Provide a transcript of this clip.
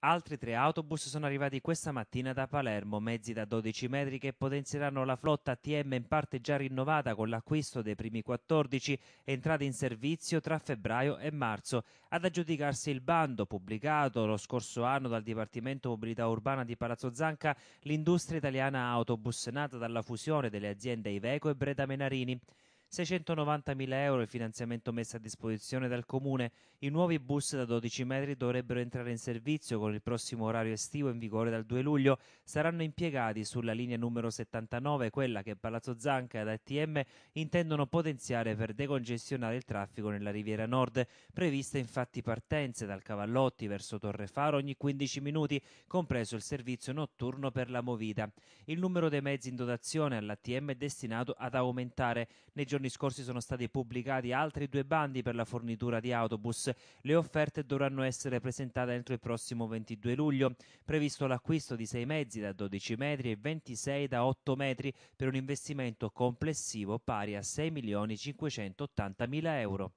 Altri tre autobus sono arrivati questa mattina da Palermo, mezzi da 12 metri che potenzieranno la flotta TM in parte già rinnovata con l'acquisto dei primi 14 entrati in servizio tra febbraio e marzo. Ad aggiudicarsi il bando pubblicato lo scorso anno dal Dipartimento Mobilità Urbana di Palazzo Zanca, l'industria italiana autobus nata dalla fusione delle aziende Iveco e Breda Menarini. 690.000 euro il finanziamento messo a disposizione dal Comune. I nuovi bus da 12 metri dovrebbero entrare in servizio con il prossimo orario estivo in vigore dal 2 luglio. Saranno impiegati sulla linea numero 79, quella che Palazzo Zanca ed ATM intendono potenziare per decongestionare il traffico nella Riviera Nord. Previste infatti partenze dal Cavallotti verso Torre Faro ogni 15 minuti, compreso il servizio notturno per la Movida. Il numero dei mezzi in dotazione all'ATM è destinato ad aumentare. Nei giorni giorni scorsi sono stati pubblicati altri due bandi per la fornitura di autobus. Le offerte dovranno essere presentate entro il prossimo 22 luglio. Previsto l'acquisto di 6 mezzi da 12 metri e 26 da 8 metri per un investimento complessivo pari a 6 milioni 580 mila euro.